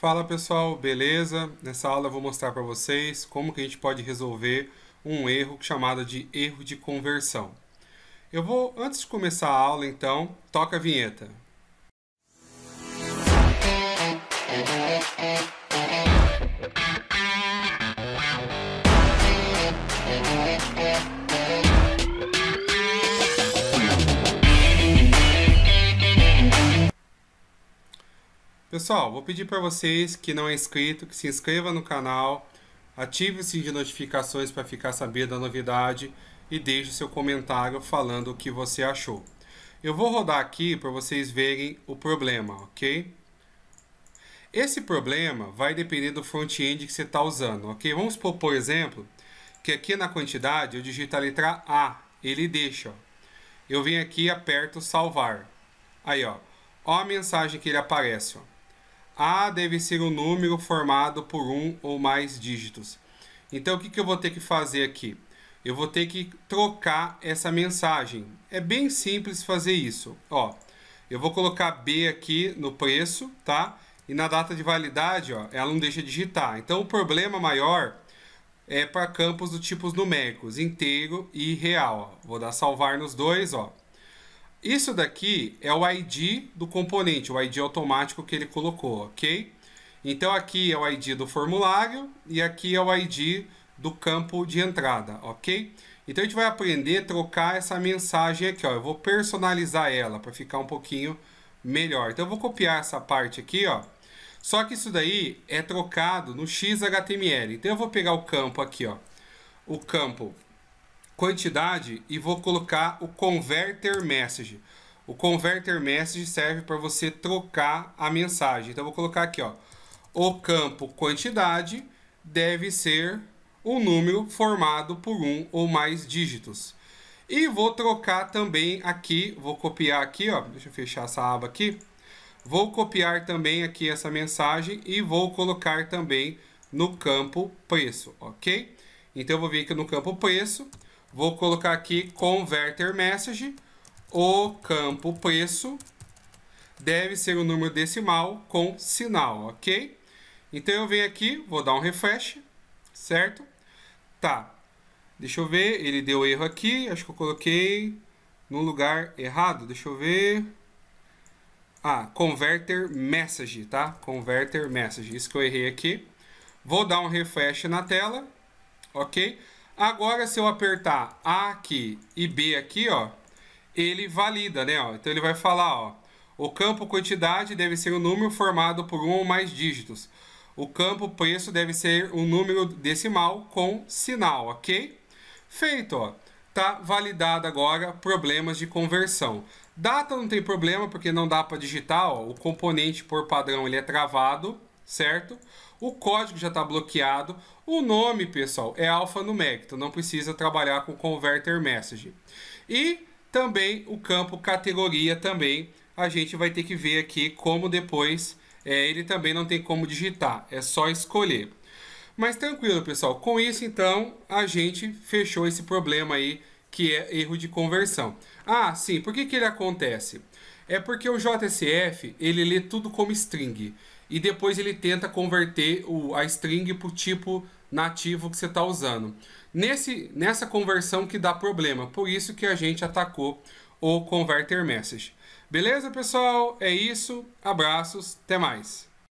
Fala pessoal, beleza? Nessa aula eu vou mostrar para vocês como que a gente pode resolver um erro chamado de erro de conversão. Eu vou, antes de começar a aula então, toca a vinheta. Pessoal, vou pedir para vocês que não é inscrito, que se inscreva no canal, ative o sininho de notificações para ficar sabendo da novidade e deixe seu comentário falando o que você achou. Eu vou rodar aqui para vocês verem o problema, ok? Esse problema vai depender do front-end que você está usando, ok? Vamos supor, por exemplo, que aqui na quantidade eu digito a letra A, ele deixa. Ó. Eu venho aqui e aperto salvar. Aí, ó, ó a mensagem que ele aparece, ó. A deve ser um número formado por um ou mais dígitos. Então, o que, que eu vou ter que fazer aqui? Eu vou ter que trocar essa mensagem. É bem simples fazer isso. Ó, eu vou colocar B aqui no preço, tá? E na data de validade, ó, ela não deixa digitar. Então, o problema maior é para campos do tipos numéricos, inteiro e real. Ó. Vou dar salvar nos dois, ó. Isso daqui é o ID do componente, o ID automático que ele colocou, ok? Então aqui é o ID do formulário e aqui é o ID do campo de entrada, ok? Então a gente vai aprender a trocar essa mensagem aqui, ó. Eu vou personalizar ela para ficar um pouquinho melhor. Então eu vou copiar essa parte aqui, ó. Só que isso daí é trocado no XHTML. Então eu vou pegar o campo aqui, ó. O campo quantidade e vou colocar o converter message. O converter message serve para você trocar a mensagem. Então vou colocar aqui, ó. O campo quantidade deve ser um número formado por um ou mais dígitos. E vou trocar também aqui, vou copiar aqui, ó, deixa eu fechar essa aba aqui. Vou copiar também aqui essa mensagem e vou colocar também no campo preço, ok? Então eu vou vir aqui no campo preço, Vou colocar aqui converter message. O campo preço deve ser o um número decimal com sinal, ok? Então eu venho aqui, vou dar um refresh, certo? Tá. Deixa eu ver, ele deu erro aqui, acho que eu coloquei no lugar errado. Deixa eu ver. Ah, converter message, tá? Converter message, isso que eu errei aqui. Vou dar um refresh na tela, ok? Agora, se eu apertar A aqui e B aqui, ó, ele valida, né? Ó, então ele vai falar, ó, o campo quantidade deve ser um número formado por um ou mais dígitos. O campo preço deve ser um número decimal com sinal, ok? Feito, ó. Tá validado agora problemas de conversão. Data não tem problema, porque não dá para digitar, ó, o componente por padrão ele é travado certo? O código já está bloqueado. O nome, pessoal, é alfanumérico, então não precisa trabalhar com converter message. E também o campo categoria também a gente vai ter que ver aqui como depois é, ele também não tem como digitar, é só escolher. Mas tranquilo, pessoal. Com isso, então, a gente fechou esse problema aí que é erro de conversão. Ah, sim, por que, que ele acontece? É porque o JSF, ele lê tudo como string e depois ele tenta converter o, a string para o tipo nativo que você está usando. Nesse, nessa conversão que dá problema, por isso que a gente atacou o converter message. Beleza, pessoal? É isso. Abraços, até mais.